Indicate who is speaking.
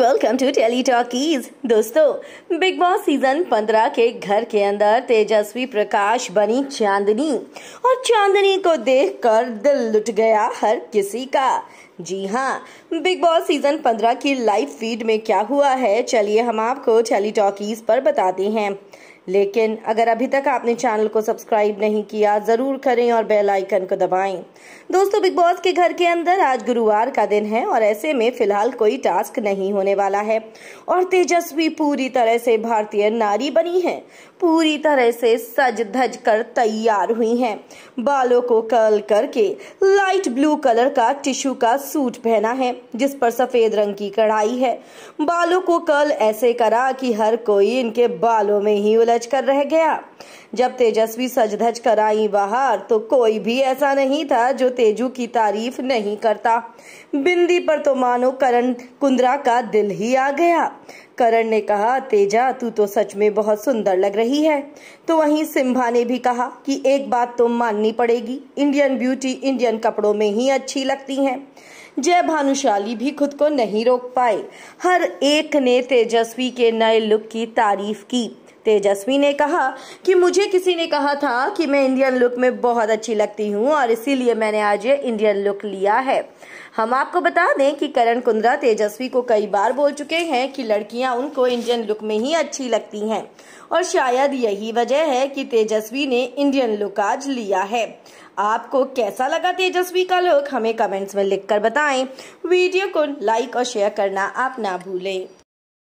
Speaker 1: welcome to telly talkies दोस्तों Bigg Boss season 15 के घर के अंदर तेजस्वी प्रकाश बनी चांदनी और चांदनी को देखकर दिल लुट गया हर किसी का जी हाँ बिग बॉस सीजन 15 की लाइव फीड में क्या हुआ है चलिए हम आपको टेली टॉकीज पर बताते हैं लेकिन अगर अभी तक आपने चैनल को सब्सक्राइब नहीं किया ज़रूर करें और बेल आइकन को दबाएं दोस्तों बिग बॉस के घर के अंदर आज गुरुवार का दिन है और ऐसे में फिलहाल कोई टास्क नहीं होने वाला है और तेजस्वी पूरी तरह से भारतीय नारी बनी है पूरी तरह से सज धज कर तैयार हुई हैं बालों को कर्ल करके लाइट ब्लू कलर का टिश्यू का सूट पहना है जिस पर सफेद रंग की कढ़ाई है बालों को कर्ल ऐसे करा कि हर कोई इनके बालों में ही उलझ सजधज कर रह गया जब तेजस्वी सजधज कर आई बाहर तो कोई भी ऐसा नहीं था जो तेजू की तारीफ नहीं करता बिंदी पर तो मानो करण कुंद्रा का दिल ही आ गया करण ने कहा तेजा तू तो सच में बहुत सुंदर लग रही है तो वहीं सिम्भा ने भी कहा कि एक बात तो माननी पड़ेगी इंडियन ब्यूटी इंडियन कपड़ों में ही अच्छी लगती है जय भानुशाली भी खुद को नहीं रोक पाए हर एक ने तेजस्वी के नए लुक की तारीफ की तेजस्वी ने कहा कि मुझे किसी ने कहा था कि मैं इंडियन लुक में बहुत अच्छी लगती हूँ और इसीलिए मैंने आज ये इंडियन लुक लिया है हम आपको बता दें कि करण कुंद्रा तेजस्वी को कई बार बोल चुके हैं कि लड़कियां उनको इंडियन लुक में ही अच्छी लगती हैं और शायद यही वजह है कि तेजस्वी ने इंडियन लुक आज लिया है आपको कैसा लगा तेजस्वी का लुक हमें कमेंट्स में लिखकर बताएं वीडियो को लाइक और शेयर करना आप ना भूलें